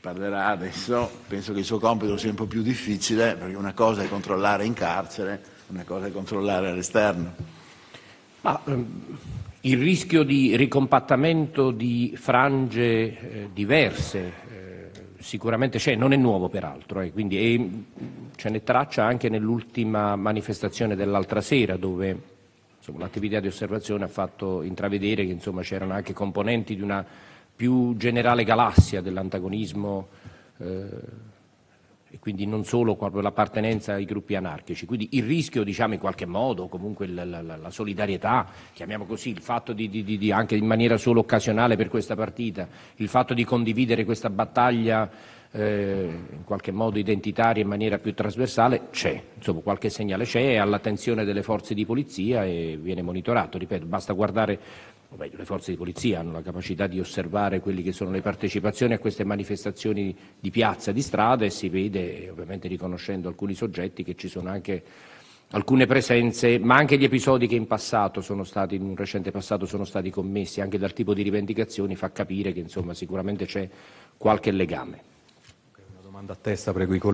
parlerà adesso, penso che il suo compito sia un po' più difficile, perché una cosa è controllare in carcere, una cosa è controllare all'esterno. Ma, ehm, il rischio di ricompattamento di frange eh, diverse eh, sicuramente c'è, non è nuovo peraltro, eh, quindi mm, ce ne traccia anche nell'ultima manifestazione dell'altra sera dove insomma, l'attività di osservazione ha fatto intravedere che insomma, c'erano anche componenti di una più generale galassia dell'antagonismo eh, e quindi non solo proprio l'appartenenza ai gruppi anarchici. Quindi il rischio, diciamo in qualche modo, comunque la, la, la solidarietà, chiamiamo così, il fatto di, di, di, anche in maniera solo occasionale per questa partita, il fatto di condividere questa battaglia eh, in qualche modo identitaria in maniera più trasversale c'è, insomma qualche segnale c'è, è all'attenzione delle forze di polizia e viene monitorato, ripeto, basta guardare o meglio le forze di polizia hanno la capacità di osservare quelle che sono le partecipazioni a queste manifestazioni di piazza, di strada e si vede, ovviamente riconoscendo alcuni soggetti, che ci sono anche alcune presenze, ma anche gli episodi che in passato sono stati, in un recente passato sono stati commessi anche dal tipo di rivendicazioni, fa capire che insomma sicuramente c'è qualche legame. Una domanda a testa, prego